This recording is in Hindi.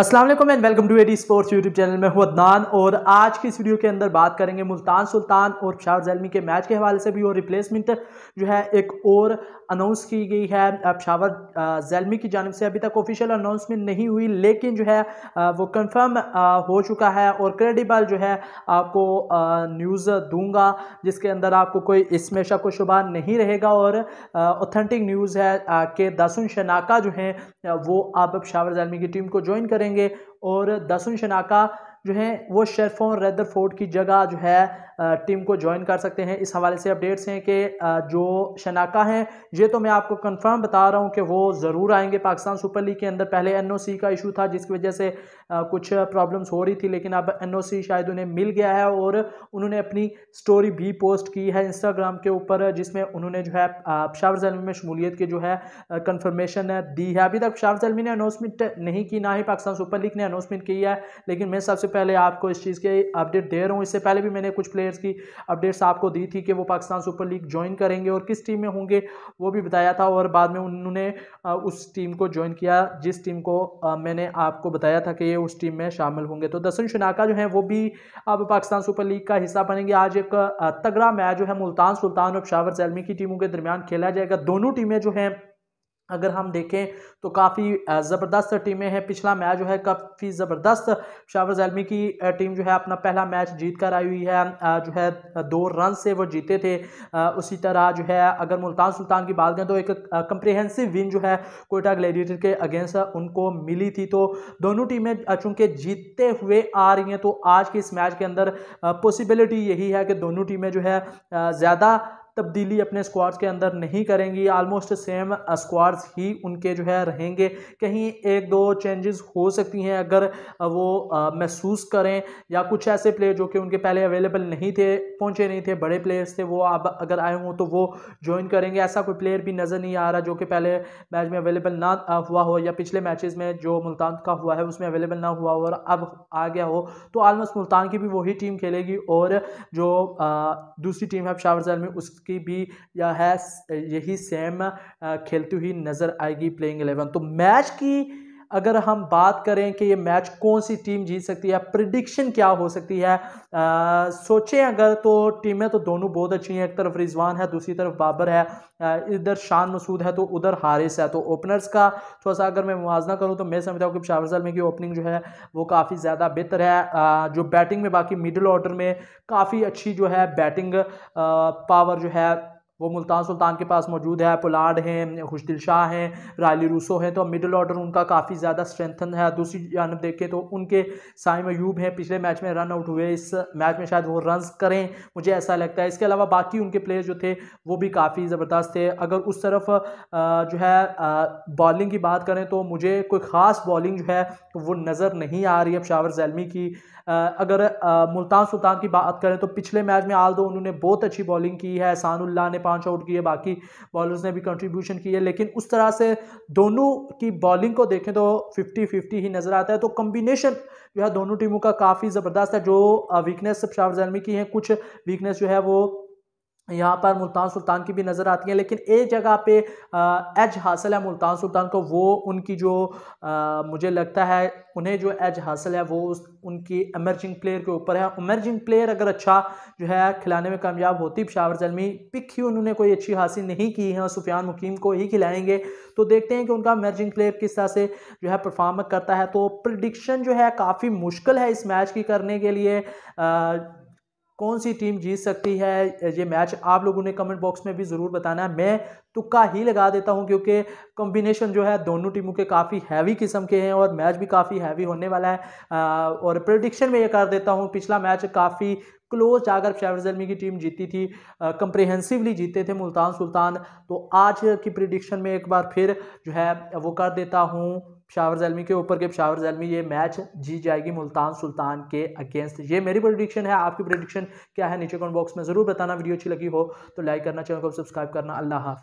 Aslam and welcome to AD sports YouTube channel में हूँ अदनान और आज की इस वीडियो के अंदर बात करेंगे मुल्तान सुल्तान और शाह जैलमी के मैच के हवाले से भी और रिप्लेसमेंट जो है एक और अनाउंस की गई है शावर जैलमी की जानब से अभी तक ऑफिशियल अनाउंसमेंट नहीं हुई लेकिन जो है वो कंफर्म हो चुका है और क्रेडिबल जो है आपको न्यूज़ दूंगा जिसके अंदर आपको कोई इसमें शक शुबा नहीं रहेगा और ऑथेंटिक न्यूज़ है कि दसुन शनाका जो हैं वो आप शावर जैलमी की टीम को ज्वाइन करेंगे और दसुन शनाका जो है वो शेरफोन रेदर फोर्ड की जगह जो है टीम को ज्वाइन कर सकते हैं इस हवाले से अपडेट्स हैं कि जो शनाका हैं ये तो मैं आपको कंफर्म बता रहा हूँ कि वो ज़रूर आएंगे पाकिस्तान सुपर लीग के अंदर पहले एन का इशू था जिसकी वजह से कुछ प्रॉब्लम्स हो रही थी लेकिन अब एन शायद उन्हें मिल गया है और उन्होंने अपनी स्टोरी भी पोस्ट की है इंस्टाग्राम के ऊपर जिसमें उन्होंने जो है पशावर जलमी में शमूलियत की जो है कन्फर्मेशन दी है अभी तक पशावर जलमी ने अनाउंसमेंट नहीं की ना ही पाकिस्तान सुपर लीग ने अनाउंसमेंट की है लेकिन मैं सबसे पहले आपको इस चीज़ के अपडेट दे रहा हूँ इससे पहले भी मैंने कुछ प्ले प्लेयर्स की अपडेट्स आपको दी थी कि वो पाकिस्तान सुपर लीग ज्वाइन करेंगे और किस टीम में होंगे वो भी बताया था और बाद में उन्होंने उस टीम को ज्वाइन किया जिस टीम को मैंने आपको बताया था कि ये उस टीम में शामिल होंगे तो दसन शनाका जो है वो भी अब पाकिस्तान सुपर लीग का हिस्सा बनेंगे आज एक तगड़ा मैच जो है मुल्तान सुल्तान और शावर सैलमी की टीमों के दरमियान खेला जाएगा दोनों टीमें जो हैं अगर हम देखें तो काफ़ी ज़बरदस्त टीमें हैं पिछला मैच जो है काफ़ी ज़बरदस्त शावर जैलमी की टीम जो है अपना पहला मैच जीत कर आई हुई है जो है दो रन से वो जीते थे उसी तरह जो है अगर मुल्तान सुल्तान की बात करें तो एक कंप्रिहेंसिव विन जो है कोयटा ग्लेडिएटर के अगेंस्ट उनको मिली थी तो दोनों टीमें चूँकि जीतते हुए आ रही हैं तो आज के इस मैच के अंदर पॉसिबिलिटी यही है कि दोनों टीमें जो है ज़्यादा तब्दीली अपने स्क्वाड्स के अंदर नहीं करेंगी ऑलमोस्ट सेम स्क्वाड्स ही उनके जो है रहेंगे कहीं एक दो चेंजेस हो सकती हैं अगर uh, वो uh, महसूस करें या कुछ ऐसे प्लेयर जो कि उनके पहले अवेलेबल नहीं थे पहुंचे नहीं थे बड़े प्लेयर्स थे वो अब अगर आए हों तो वो ज्वाइन करेंगे ऐसा कोई प्लेयर भी नज़र नहीं आ रहा जो कि पहले मैच में अवेलेबल ना uh, हुआ हो या पिछले मैच में जो मुल्तान का हुआ है उसमें अवेलेबल ना हुआ हो और अब आ गया हो तो आलमोस्ट मुल्तान की भी वही टीम खेलेगी और जो दूसरी टीम है पशावर में उस उसकी भी या है यही सेम खेलती हुई नज़र आएगी प्लेइंग एलेवन तो मैच की अगर हम बात करें कि ये मैच कौन सी टीम जीत सकती है प्रिडिक्शन क्या हो सकती है आ, सोचें अगर तो टीमें तो दोनों बहुत अच्छी हैं एक तरफ रिजवान है दूसरी तरफ बाबर है इधर शान मसूद है तो उधर हारिस है तो ओपनर्स का थोड़ा सा अगर मैं मुवजना करूँ तो मैं समझता हूँ कि शाहर साल में की ओपनिंग जो है वो काफ़ी ज़्यादा बेहतर है आ, जो बैटिंग में बाकी मिडिल ऑर्डर में काफ़ी अच्छी जो है बैटिंग आ, पावर जो है वो मुल्तान सुल्तान के पास मौजूद है पुलाड हैं खुशदिल शाह हैं रायली रूसो हैं तो मिडिल ऑर्डर उनका काफ़ी ज़्यादा स्ट्रेंथन है दूसरी जानब देखें तो उनके साइम अयूब हैं पिछले मैच में रन आउट हुए इस मैच में शायद वो रन करें मुझे ऐसा लगता है इसके अलावा बाकी उनके प्लेयर जो थे वो भी काफ़ी ज़बरदस्त थे अगर उस तरफ जो है बॉलिंग की बात करें तो मुझे कोई ख़ास बॉलिंग जो है वो नज़र नहीं आ रही अब शावर जैलमी की अगर मुल्तान सुल्तान की बात करें तो पिछले मैच में आल दो उन्होंने बहुत अच्छी बॉलिंग की है एहसानुल्ला ने पाँच आउट किए बाकी बॉलर्स ने भी कंट्रीब्यूशन किए लेकिन उस तरह से दोनों की बॉलिंग को देखें तो फिफ्टी फिफ्टी ही नज़र आता है तो कम्बिनेशन जो है दोनों टीमों का काफ़ी ज़बरदस्त है जो वीकनेस शाह जलमी की है कुछ वीकनेस जो है वो यहाँ पर मुल्तान सुल्तान की भी नज़र आती हैं लेकिन एक जगह पे एज हासिल है मुल्तान सुल्तान को वो उनकी जो आ, मुझे लगता है उन्हें जो एज हासिल है वो उनकी एमर्जिंग प्लेयर के ऊपर है एमर्जिंग प्लेयर अगर अच्छा जो है खिलाने में कामयाब होती पिशावर जलमी पिक ही उन्होंने कोई अच्छी हासिल नहीं की है सुफियान मुकीम को ही खिलाएंगे तो देखते हैं कि उनका एमर्जिंग प्लेयर किस तरह से जो है परफॉर्म करता है तो प्रडिक्शन जो है काफ़ी मुश्किल है इस मैच की करने के लिए कौन सी टीम जीत सकती है ये मैच आप लोगों ने कमेंट बॉक्स में भी ज़रूर बताना है मैं तुक्का ही लगा देता हूं क्योंकि कॉम्बिनेशन जो है दोनों टीमों के काफ़ी हैवी किस्म के हैं और मैच भी काफ़ी हैवी होने वाला है और प्रडिक्शन में ये कर देता हूं पिछला मैच काफ़ी क्लोज जाकर शाहरज जलमी की टीम जीती थी कंप्रिहेंसिवली जीते थे मुल्तान सुल्तान तो आज की प्रिडिक्शन में एक बार फिर जो है वो कर देता हूँ पिशावर जैलमी के ऊपर के पिशावर जैलमी ये मैच जीत जाएगी मुल्तान सुल्तान के अगेंस्ट ये मेरी प्रोडिक्शन है आपकी प्रोडिक्शन क्या है नीचे कमेंट बॉक्स में ज़रूर बताना वीडियो अच्छी लगी हो तो लाइक करना चैनल को सब्सक्राइब करना अल्लाह हाफ